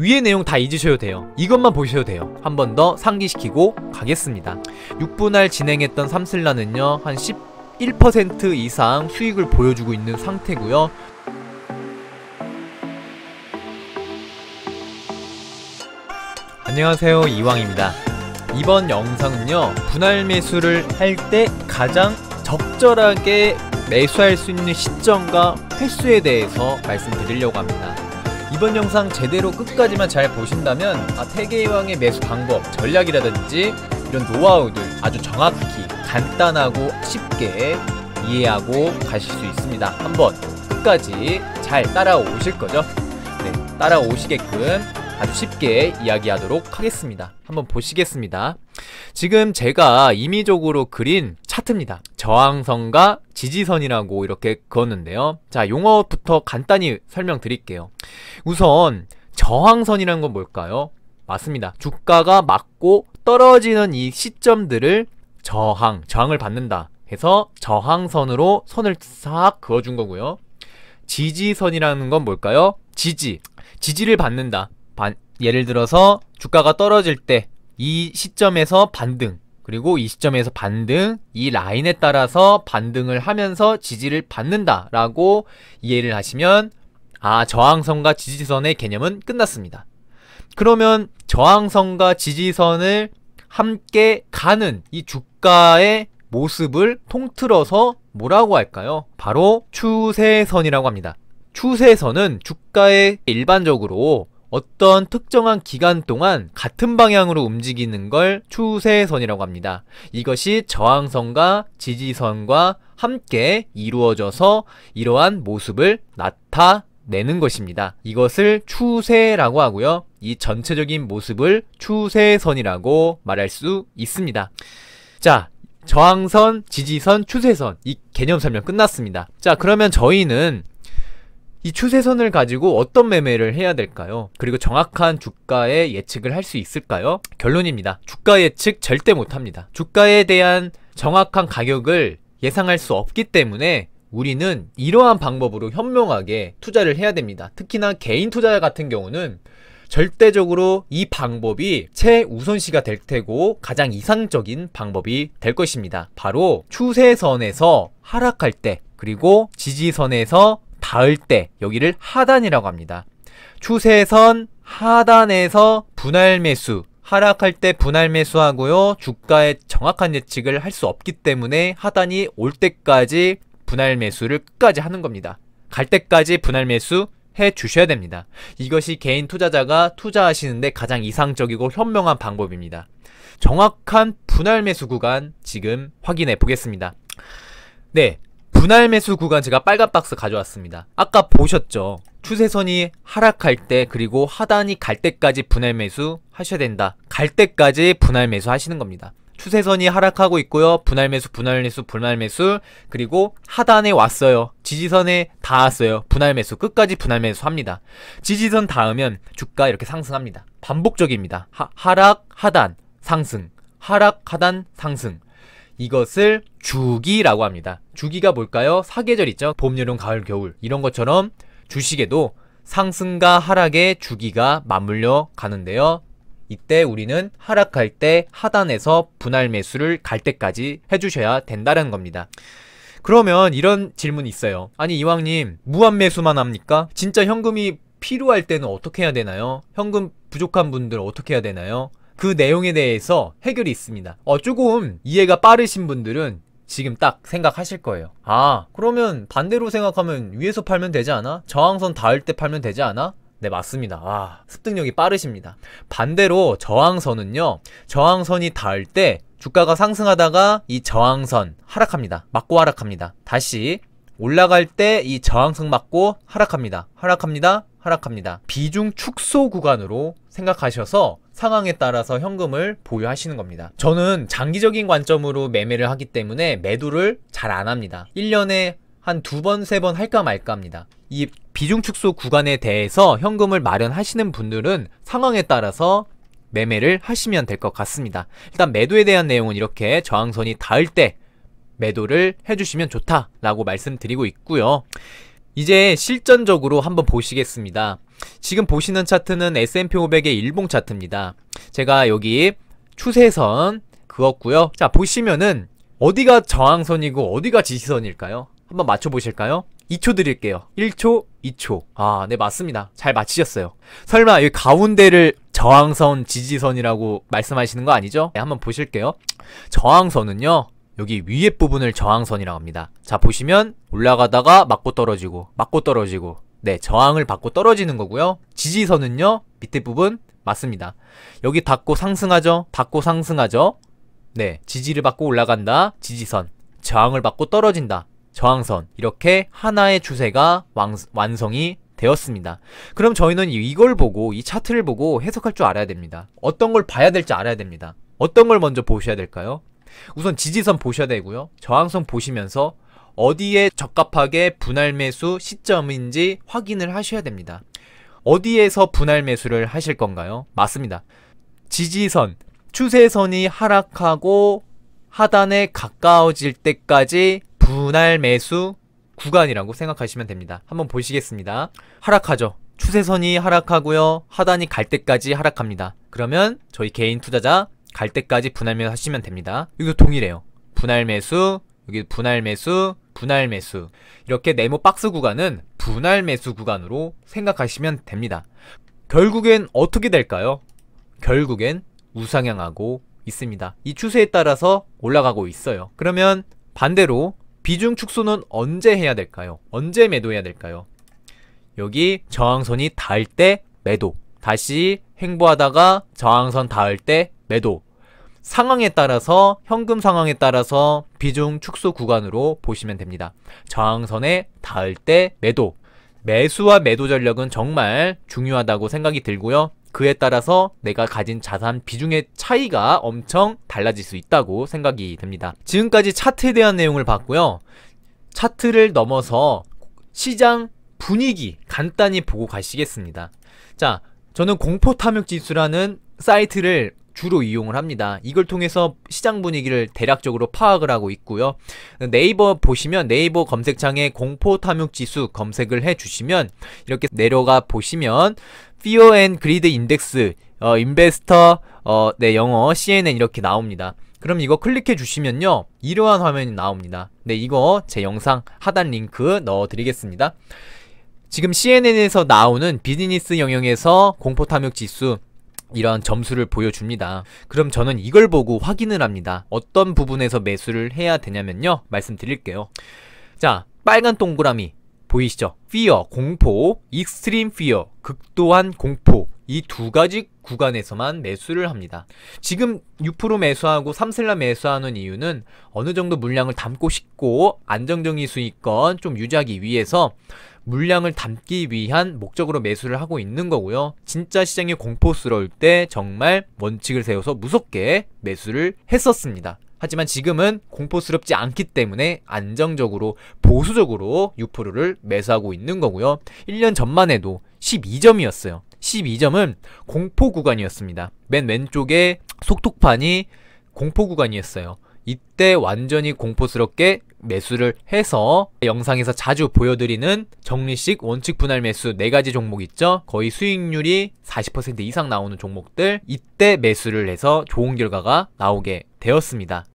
위의 내용 다 잊으셔도 돼요 이것만 보셔도 돼요 한 번 더 상기시키고 가겠습니다 6분할 진행했던 삼슬라는요 한 11% 이상 수익을 보여주고 있는 상태고요 안녕하세요 이왕입니다 이번 영상은요 분할 매수를 할 때 가장 적절하게 매수할 수 있는 시점과 횟수에 대해서 말씀드리려고 합니다 이번 영상 제대로 끝까지만 잘 보신다면 아, 태계왕의 매수 방법, 전략이라든지 이런 노하우들 아주 정확히 간단하고 쉽게 이해하고 가실 수 있습니다. 한번 끝까지 잘 따라오실 거죠? 네, 따라오시게끔 아주 쉽게 이야기하도록 하겠습니다. 한번 보시겠습니다. 지금 제가 임의적으로 그린 차트입니다. 저항선과 지지선이라고 이렇게 그었는데요. 자, 용어부터 간단히 설명드릴게요. 우선 저항선이라는 건 뭘까요? 맞습니다. 주가가 맞고 떨어지는 이 시점들을 저항, 저항을 받는다 해서 저항선으로 선을 싹 그어준 거고요. 지지선이라는 건 뭘까요? 지지, 지지를 받는다. 반, 예를 들어서 주가가 떨어질 때 이 시점에서 반등, 그리고 이 시점에서 반등, 이 라인에 따라서 반등을 하면서 지지를 받는다라고 이해를 하시면 아, 저항선과 지지선의 개념은 끝났습니다. 그러면 저항선과 지지선을 함께 가는 이 주가의 모습을 통틀어서 뭐라고 할까요? 바로 추세선이라고 합니다. 추세선은 주가의 일반적으로 어떤 특정한 기간 동안 같은 방향으로 움직이는 걸 추세선이라고 합니다. 이것이 저항선과 지지선과 함께 이루어져서 이러한 모습을 나타내는 것입니다. 이것을 추세라고 하고요. 이 전체적인 모습을 추세선이라고 말할 수 있습니다. 자, 저항선, 지지선, 추세선 이 개념 설명 끝났습니다. 자, 그러면 저희는 이 추세선을 가지고 어떤 매매를 해야 될까요? 그리고 정확한 주가의 예측을 할 수 있을까요? 결론입니다. 주가 예측 절대 못합니다. 주가에 대한 정확한 가격을 예상할 수 없기 때문에 우리는 이러한 방법으로 현명하게 투자를 해야 됩니다. 특히나 개인 투자 같은 경우는 절대적으로 이 방법이 최우선시가 될 테고 가장 이상적인 방법이 될 것입니다. 바로 추세선에서 하락할 때 그리고 지지선에서 닿을 때 여기를 하단이라고 합니다. 추세선 하단에서 분할 매수 하락할 때 분할 매수하고요. 주가의 정확한 예측을 할 수 없기 때문에 하단이 올 때까지 분할 매수를 끝까지 하는 겁니다. 갈 때까지 분할 매수 해 주셔야 됩니다. 이것이 개인 투자자가 투자하시는데 가장 이상적이고 현명한 방법입니다. 정확한 분할 매수 구간 지금 확인해 보겠습니다. 네. 분할 매수 구간 제가 빨간 박스 가져왔습니다. 아까 보셨죠? 추세선이 하락할 때 그리고 하단이 갈 때까지 분할 매수 하셔야 된다. 갈 때까지 분할 매수 하시는 겁니다. 추세선이 하락하고 있고요. 분할 매수, 분할 매수, 분할 매수 그리고 하단에 왔어요. 지지선에 닿았어요. 분할 매수 끝까지 분할 매수 합니다. 지지선 닿으면 주가 이렇게 상승합니다. 반복적입니다. 하, 하락, 하단, 상승 하락, 하단, 상승 이것을 주기라고 합니다. 주기가 뭘까요? 사계절 있죠? 봄, 여름, 가을, 겨울. 이런 것처럼 주식에도 상승과 하락의 주기가 맞물려 가는데요. 이때 우리는 하락할 때 하단에서 분할 매수를 갈 때까지 해주셔야 된다는 겁니다. 그러면 이런 질문이 있어요. 아니 이왕님 무한 매수만 합니까? 진짜 현금이 필요할 때는 어떻게 해야 되나요? 현금 부족한 분들 어떻게 해야 되나요? 그 내용에 대해서 해결이 있습니다. 어, 조금 이해가 빠르신 분들은 지금 딱 생각하실 거예요. 아, 그러면 반대로 생각하면 위에서 팔면 되지 않아? 저항선 닿을 때 팔면 되지 않아? 네, 맞습니다. 아, 습득력이 빠르십니다. 반대로 저항선은요, 저항선이 닿을 때 주가가 상승하다가 이 저항선 하락합니다. 맞고 하락합니다. 다시 올라갈 때 이 저항선 맞고 하락합니다. 하락합니다. 하락합니다. 비중 축소 구간으로 생각하셔서 상황에 따라서 현금을 보유하시는 겁니다. 저는 장기적인 관점으로 매매를 하기 때문에 매도를 잘 안 합니다. 1년에 한 두 번, 세 번 할까 말까 합니다. 이 비중 축소 구간에 대해서 현금을 마련하시는 분들은 상황에 따라서 매매를 하시면 될 것 같습니다. 일단 매도에 대한 내용은 이렇게 저항선이 닿을 때 매도를 해주시면 좋다라고 말씀드리고 있고요. 이제 실전적으로 한번 보시겠습니다. 지금 보시는 차트는 S&P 500의 일봉 차트입니다. 제가 여기 추세선 그었고요. 자 보시면은 어디가 저항선이고 어디가 지지선일까요 한번 맞춰보실까요? 2초 드릴게요. 1초, 2초. 아, 네, 맞습니다. 잘 맞히셨어요. 설마 여기 가운데를 저항선, 지지선이라고 말씀하시는 거 아니죠? 네, 한번 보실게요. 저항선은요, 여기 위에 부분을 저항선이라고 합니다. 자 보시면 올라가다가 맞고 떨어지고 맞고 떨어지고 네 저항을 받고 떨어지는 거고요. 지지선은요 밑에 부분 맞습니다. 여기 닿고 상승하죠? 닿고 상승하죠? 네 지지를 받고 올라간다 지지선 저항을 받고 떨어진다 저항선 이렇게 하나의 추세가 왕, 완성이 되었습니다. 그럼 저희는 이걸 보고 이 차트를 보고 해석할 줄 알아야 됩니다. 어떤 걸 봐야 될지 알아야 됩니다. 어떤 걸 먼저 보셔야 될까요? 우선 지지선 보셔야 되고요. 저항선 보시면서 어디에 적합하게 분할 매수 시점인지 확인을 하셔야 됩니다. 어디에서 분할 매수를 하실 건가요? 맞습니다. 지지선, 추세선이 하락하고 하단에 가까워질 때까지 분할 매수 구간이라고 생각하시면 됩니다. 한번 보시겠습니다. 하락하죠. 추세선이 하락하고요. 하단이 갈 때까지 하락합니다. 그러면 저희 개인 투자자 갈 때까지 분할 매수 하시면 됩니다. 이거 동일해요. 분할 매수, 여기 분할 매수, 분할 매수. 이렇게 네모 박스 구간은 분할 매수 구간으로 생각하시면 됩니다. 결국엔 어떻게 될까요? 결국엔 우상향하고 있습니다. 이 추세에 따라서 올라가고 있어요. 그러면 반대로 비중 축소는 언제 해야 될까요? 언제 매도해야 될까요? 여기 저항선이 닿을 때 매도. 다시 행보하다가 저항선 닿을 때 매도. 상황에 따라서 현금 상황에 따라서 비중 축소 구간으로 보시면 됩니다. 저항선에 닿을 때 매도 매수와 매도 전략은 정말 중요하다고 생각이 들고요. 그에 따라서 내가 가진 자산 비중의 차이가 엄청 달라질 수 있다고 생각이 듭니다. 지금까지 차트에 대한 내용을 봤고요. 차트를 넘어서 시장 분위기 간단히 보고 가시겠습니다. 자, 저는 공포 탐욕 지수라는 사이트를 주로 이용을 합니다. 이걸 통해서 시장 분위기를 대략적으로 파악을 하고 있고요. 네이버 보시면 네이버 검색창에 공포 탐욕 지수 검색을 해 주시면 이렇게 내려가 보시면 Fear and Greed Index 어, 인베스터 어, 네 영어 CNN 이렇게 나옵니다. 그럼 이거 클릭해 주시면요. 이러한 화면이 나옵니다. 네, 이거 제 영상 하단 링크 넣어 드리겠습니다. 지금 CNN에서 나오는 비즈니스 영역에서 공포 탐욕 지수 이런 점수를 보여줍니다. 그럼 저는 이걸 보고 확인을 합니다. 어떤 부분에서 매수를 해야 되냐면요. 말씀드릴게요. 자, 빨간 동그라미 보이시죠? fear, 공포, extreme fear, 극도한 공포, 이두 가지 구간에서만 매수를 합니다. 지금 6% 매수하고 3셀라 매수하는 이유는 어느 정도 물량을 담고 싶고 안정적인 수익권 좀 유지하기 위해서 물량을 담기 위한 목적으로 매수를 하고 있는 거고요. 진짜 시장이 공포스러울 때 정말 원칙을 세워서 무섭게 매수를 했었습니다. 하지만 지금은 공포스럽지 않기 때문에 안정적으로 보수적으로 유프로를 매수하고 있는 거고요. 1년 전만 해도 12점이었어요. 12점은 공포 구간이었습니다. 맨 왼쪽에 속톡판이 공포 구간이었어요. 이때 완전히 공포스럽게 매수를 해서 영상에서 자주 보여드리는 정리식 원칙 분할 매수 4가지 종목 있죠? 거의 수익률이 40% 이상 나오는 종목들 이때 매수를 해서 좋은 결과가 나오게 되었습니다.